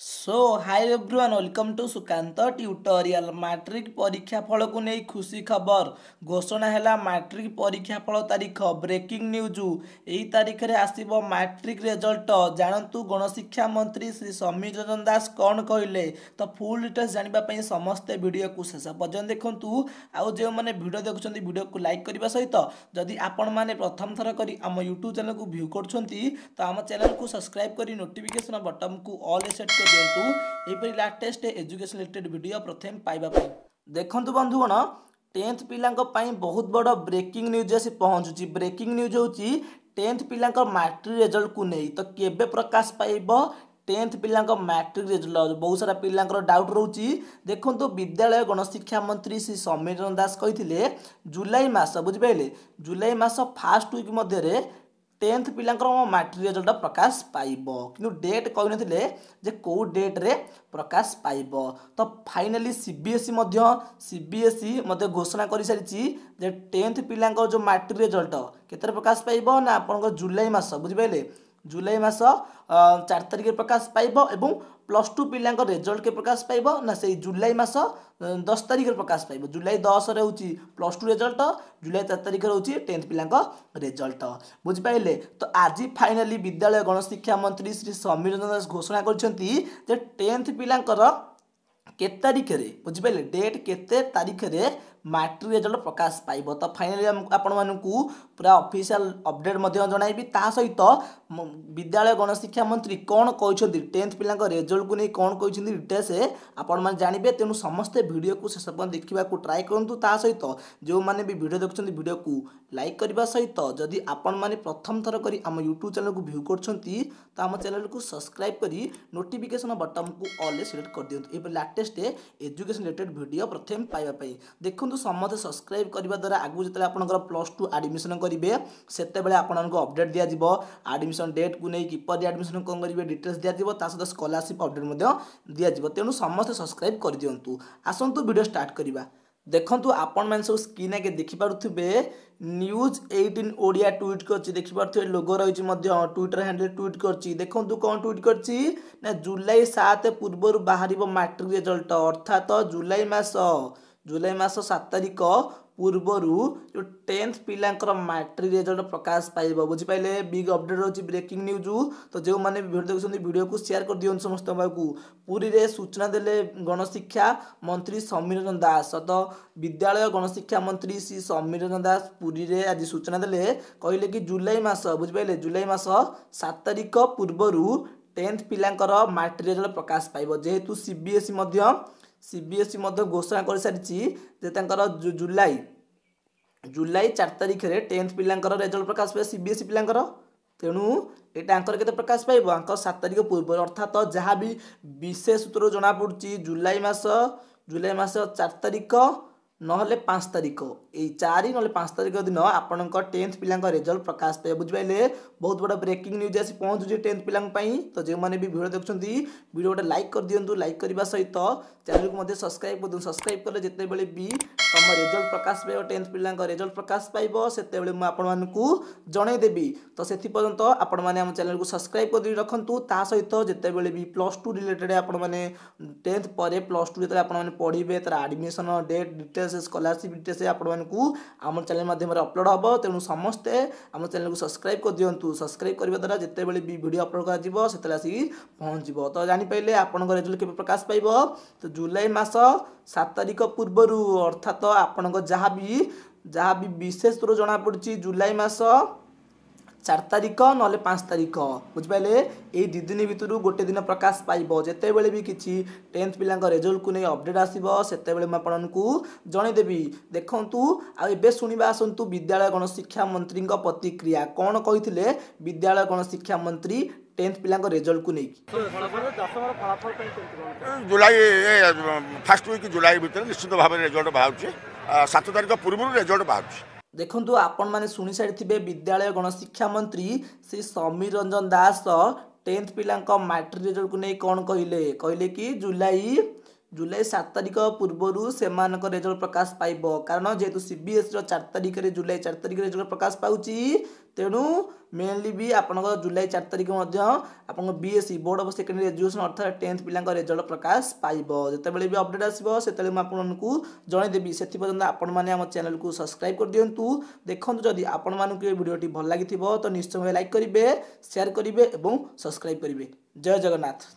so hi everyone welcome to Sukant tutorial matric परीक्षा फल को नहीं खुशी खबर घोषणा है मैट्रिक परीक्षा फल तारीख ब्रेकिंग न्यूज यही तारीख में आसव मैट्रिक रेजल्ट जानतु गणशिक्षा मंत्री श्री समीर रंजन दास कौन कहले तो फुल डिटेल्स जानापी समस्ते भिड को शेष पर्यटन देखु आउ जो मैंने भिड देखुं भिड को लाइक करने सहित जदि आपण मैंने प्रथम थर कर आम यूट्यूब चैनल को भ्यू कर तो आम चैनल को सब्सक्राइब कर नोटिफिकेसन बटन को अल्ले सेट कर ଦିଅନ୍ତୁ ଏହିପରି ଲାଟେଷ୍ଟ ଏଜୁକେସନ୍ ରିଲେଟେଡ଼୍ ଭିଡ଼ିଓ ପ୍ରଥମେ ପାଇବା ପାଇଁ ଦେଖନ୍ତୁ ବନ୍ଧୁଗଣ টেন্থ পিলাঙ্ক পাই বহুত বড় ব্রেকিং নিউজ আসি পৌঁছুছি ব্রেকিং নিউজ হচ্ছে টেন্থ পিলাঙ্ক ম্যাট্রিক রেজল্ট কু নেই তো কেবে প্রকাশ পাইব টেন্থ পিলাঙ্ক ম্যাট্রিক রেজল্ট বহু সারা পিলাঙ্কর ডাউট রয়েছে দেখুন বিদ্যালয় গণশিক্ষা মন্ত্রী শ্রী সমীরণ দাস কে জুলাই মাস বুঝিপারে জুলাই মাস ফার্স্ট উইক মধ্যে টেন্থ পিলাঙ্কর মাট্রিক রেজল্ট প্রকাশ পাইব কিন্তু ডেট কইনলে যে কেউ ডেট্রে প্রকাশ পাইব তো ফাইনালি সিবিএসই মধ্য সিবিএসই মধ্যে ঘোষণা করে সারিছি যে টেন্থ পিলাঙ্কর যে মাট্রিক রেজল্ট কেতরে প্রকাশ পাইব না আপনার জুলাই মাস বুঝিপারে जुलै मास चार तारिख प्रकाश पाव ए प्लस टु पियाज के प्रकाश पहि जुलै मास दस तारिख प्रकाश पाउँ जुलै दस र प्लस टु रेजल्ट जुलै चार तारिख टेन्थ पिजल बुझि पारे त आज फाइनाली विद्यालय गणशिक्षा मन्त्री श्री समीर रञ्जन दास घोषणा गरिन्छ टेन्थ पर के तारिखेर बुझिप डेट के ମାଟ୍ରିକ୍ ରେଜଲ୍ଟ ପ୍ରକାଶ ପାଇବ ତ ଫାଇନାଲି ଆପଣମାନଙ୍କୁ ପୁରା ଅଫିସିଆଲ ଅପଡ଼େଟ୍ ମଧ୍ୟ ଜଣାଇବି ତା ସହିତ ବିଦ୍ୟାଳୟ ଗଣଶିକ୍ଷା ମନ୍ତ୍ରୀ କ'ଣ କହିଛନ୍ତି ଟେନ୍ଥ ପିଲାଙ୍କ ରେଜଲ୍ଟକୁ ନେଇ କ'ଣ କହିଛନ୍ତି ଡିଟେଲ୍ସ ଆପଣମାନେ ଜାଣିବେ ତେଣୁ ସମସ୍ତେ ଭିଡ଼ିଓକୁ ଶେଷ ପର୍ଯ୍ୟନ୍ତ ଦେଖିବାକୁ ଟ୍ରାଏ କରନ୍ତୁ ତା ସହିତ ଯେଉଁମାନେ ବି ଭିଡ଼ିଓ ଦେଖୁଛନ୍ତି ଭିଡ଼ିଓକୁ ଲାଇକ୍ କରିବା ସହିତ ଯଦି ଆପଣମାନେ ପ୍ରଥମ ଥର କରି ଆମ ୟୁଟ୍ୟୁବ୍ ଚ୍ୟାନେଲ୍କୁ ଭ୍ୟୁ କରୁଛନ୍ତି ତ ଆମ ଚ୍ୟାନେଲ୍କୁ ସବସ୍କ୍ରାଇବ୍ କରି ନୋଟିଫିକେସନ୍ ବଟନ୍କୁ ଅଲ୍ରେ ସିଲେକ୍ଟ କରିଦିଅନ୍ତୁ ଏହିପରି ଲାଟେଷ୍ଟ ଏଜୁକେସନ୍ ରିଲେଟେଡ଼୍ ଭିଡ଼ିଓ ପ୍ରଥମେ ପାଇବା ପାଇଁ ଦେଖନ୍ତୁ ସମସ୍ତେ ସବସ୍କ୍ରାଇବ୍ କରିବା ଦ୍ୱାରା ଆଗକୁ ଯେତେବେଳେ ଆପଣଙ୍କର ପ୍ଲସ୍ ଟୁ ଆଡ଼ମିସନ୍ କରିବେ ସେତେବେଳେ ଆପଣଙ୍କୁ ଅପଡ଼େଟ୍ ଦିଆଯିବ ଆଡ଼ମିସନ୍ ଡେଟ୍କୁ ନେଇ କିପରି ଆଡ଼ମିସନ୍ କ'ଣ କରିବେ ଡିଟେଲ୍ସ ଦିଆଯିବ ତା ସହିତ ସ୍କଲାରସିପ୍ ଅପଡ଼େଟ୍ ମଧ୍ୟ ଦିଆଯିବ ତେଣୁ ସମସ୍ତେ ସବସ୍କ୍ରାଇବ୍ କରିଦିଅନ୍ତୁ ଆସନ୍ତୁ ଭିଡ଼ିଓ ଷ୍ଟାର୍ଟ କରିବା ଦେଖନ୍ତୁ ଆପଣମାନେ ସବୁ ସ୍କ୍ରିନ୍ ଆଗେ ଦେଖିପାରୁଥିବେ ନ୍ୟୁଜ୍ ଏଇଟିନ୍ ଓଡ଼ିଆ ଟ୍ୱିଟ୍ କରିଛି ଦେଖିପାରୁଥିବେ ଲୋଗୋ ରହିଛି ମଧ୍ୟ ଟ୍ୱିଟର୍ ହ୍ୟାଣ୍ଡେଲ୍ ଟ୍ୱିଟ୍ କରିଛି ଦେଖନ୍ତୁ କ'ଣ ଟ୍ୱିଟ୍ କରିଛି ନା ଜୁଲାଇ ସାତ ପୂର୍ବରୁ ବାହାରିବ ମାଟ୍ରିକ୍ ରେଜଲ୍ଟ ଅର୍ଥାତ ଜୁଲାଇ ମାସ ଜୁଲାଇ ମାସ ସାତ ତାରିଖ ପୂର୍ବରୁ ଯେଉଁ ଟେନ୍ଥ ପିଲାଙ୍କର ମାଟ୍ରିକ୍ ରେଜଲ୍ଟ ପ୍ରକାଶ ପାଇବ ବୁଝିପାରିଲେ ବିଗ୍ ଅପଡ଼େଟ୍ ରହୁଛି ବ୍ରେକିଂ ନ୍ୟୁଜ୍ ତ ଯେଉଁମାନେ ଭିଡ଼ିଓ ଦେଖୁଛନ୍ତି ଭିଡ଼ିଓକୁ ସେୟାର କରିଦିଅନ୍ତୁ ସମସ୍ତଙ୍କ ପାଖକୁ ପୁରୀରେ ସୂଚନା ଦେଲେ ଗଣଶିକ୍ଷା ମନ୍ତ୍ରୀ ସମୀର ରଞ୍ଜନ ଦାସ ତ ବିଦ୍ୟାଳୟ ଗଣଶିକ୍ଷା ମନ୍ତ୍ରୀ ଶ୍ରୀ ସମୀର ରଞ୍ଜନ ଦାସ ପୁରୀରେ ଆଜି ସୂଚନା ଦେଲେ କହିଲେ କି ଜୁଲାଇ ମାସ ବୁଝିପାରିଲେ ଜୁଲାଇ ମାସ ସାତ ତାରିଖ ପୂର୍ବରୁ ଟେନ୍ଥ ପିଲାଙ୍କର ମାଟ୍ରିକ ରେଜଲ୍ଟ ପ୍ରକାଶ ପାଇବ ଯେହେତୁ ସି ବି ଏସ୍ ମଧ୍ୟ ସିବିଏସ୍ଇ ମଧ୍ୟ ଘୋଷଣା କରିସାରିଛି ଯେ ତାଙ୍କର ଜୁଲାଇ ଜୁଲାଇ ଚାରି ତାରିଖରେ ଟେନ୍ଥ ପିଲାଙ୍କର ରେଜଲ୍ଟ ପ୍ରକାଶ ପାଏ ସିବିଏସ୍ଇ ପିଲାଙ୍କର ତେଣୁ ଏଇଟା ଆଙ୍କର କେତେ ପ୍ରକାଶ ପାଇବ ଆଙ୍କର ସାତ ତାରିଖ ପୂର୍ବରୁ ଅର୍ଥାତ୍ ଯାହା ବି ବିଶେଷ ସୂତ୍ରରୁ ଜଣାପଡ଼ୁଛି ଜୁଲାଇ ମାସ ଜୁଲାଇ ମାସ ଚାରି ତାରିଖ নহলে পাঁচ তারিখ এই চারি নহলে পাঁচ তারিখ দিন আপনার টেন্থ পিলাঙ্ক রেজল্ট প্রকাশ পাইব বুঝিপারে বহু বড় ব্রেকিং নিউজ আসি পৌঁছুছে টেন্থ পিলাঙ্কাই তো যে ভিডিও দেখুম ভিডিওটা লাইক করে দিও লাইক করা সহিত চ্যানেলকে মধ্যে সবসক্রাইব করুন সবসক্রাইব কলে যেতবে বি ତମ ରେଜଲ୍ଟ ପ୍ରକାଶ ପାଇବ ଟେନ୍ଥ ପିଲାଙ୍କ ରେଜଲ୍ଟ ପ୍ରକାଶ ପାଇବ ସେତେବେଳେ ମୁଁ ଆପଣମାନଙ୍କୁ ଜଣାଇଦେବି ତ ସେଥିପର୍ଯ୍ୟନ୍ତ ଆପଣମାନେ ଆମ ଚ୍ୟାନେଲକୁ ସବସ୍କ୍ରାଇବ୍ କରି ରଖନ୍ତୁ ତା ସହିତ ଯେତେବେଳେ ବି ପ୍ଲସ୍ ଟୁ ରିଲେଟେଡ଼୍ ଆପଣମାନେ ଟେନ୍ଥ ପରେ ପ୍ଲସ୍ ଟୁ ଯେତେବେଳେ ଆପଣମାନେ ପଢ଼ିବେ ତା'ର ଆଡ଼ମିସନ୍ ଡେଟ୍ ଡିଟେଲ୍ସ ସେ ସ୍କଲାରସିପ୍ ଡିଟେଲ୍ସ ଆପଣମାନଙ୍କୁ ଆମ ଚ୍ୟାନେଲ୍ ମାଧ୍ୟମରେ ଅପଲୋଡ଼ ହେବ ତେଣୁ ସମସ୍ତେ ଆମ ଚ୍ୟାନେଲ୍କୁ ସବସ୍କ୍ରାଇବ୍ କରିଦିଅନ୍ତୁ ସବସ୍କ୍ରାଇବ୍ କରିବା ଦ୍ୱାରା ଯେତେବେଳେ ବି ଭିଡ଼ିଓ ଅପଲୋଡ଼ କରାଯିବ ସେତେବେଳେ ଆସିକି ପହଞ୍ଚିବ ତ ଜାଣିପାରିଲେ ଆପଣଙ୍କ ରେଜଲ୍ଟ କେବେ ପ୍ରକାଶ ପାଇବ ତ ଜୁଲାଇ ମାସ ସାତ ତାରିଖ ପୂର୍ବରୁ ଅର୍ଥାତ ଆପଣଙ୍କ ଯାହା ବି ଯାହା ବି ବିଶେଷ ଜଣାପଡ଼ୁଛି ଜୁଲାଇ ମାସ চার তারিখ নহলে পাঁচ তারিখ বুঝিপারে এই দুই দিন ভিতর গোটে দিন প্রকাশ পাইব যেতবে বি কিছু টেন্থ পিলাঙ্ক রেজল্টকু নিয়ে অপডেট আসব সেতবে মু আপনার জনাইদেবি দেখতু আবে শুণবা আসন্তু বিদ্যালয় গণশিক্ষা মন্ত্রী প্রতিক্রিয়া কণ কে বিদ্যালয় গণশিক্ষা মন্ত্রী টেন্থ পিলাঙ্ক রেজল্টকু নেই জুলাই ফার্স্ট উইক জুলাই ভিতরে নিশ্চিত ভাবে রেজল্ট বাহুছে সাত তারিখ পূর্ব রেজল্ট বাহুছে ଦେଖନ୍ତୁ ଆପଣମାନେ ଶୁଣିସାରିଥିବେ ବିଦ୍ୟାଳୟ ଗଣଶିକ୍ଷା ମନ୍ତ୍ରୀ ଶ୍ରୀ ସମୀର ରଞ୍ଜନ ଦାସ ଟେନ୍ଥ ପିଲାଙ୍କ ମାଟ୍ରିକ୍ ରେଜଲ୍ଟକୁ ନେଇ କ'ଣ କହିଲେ କହିଲେ କି ଜୁଲାଇ জুলাই সাত তারিখ পূর্বরু সেমানক রেজল্ট প্রকাশ পাইব কারণ যেহেতু সিবিএসর চার তারিখে জুলাই চার তারিখ রেজল্ট প্রকাশ পাচ্ছি তেণু মেনলি বি আপনার জুলাই চার তারিখ মধ্যে আপনার BSC board of secondary education অর্থাৎ টেন্থ পিলাঙ্ক রেজল্ট প্রকাশ পাইব যেতবে বি অপডেট আসব সেতবে মু আপনার জনাইদেবি সেপর্যন্ত আপন মানে আমার চ্যানেলক সবসক্রাইব করে দিও দেখুন যদি আপন মানুষ এই ভিডিওটি ভাল লাগি তো নিশ্চয় লাইক করবে সেয়ার করবে এবং সবসক্রাইব করবে জয় জগন্নাথ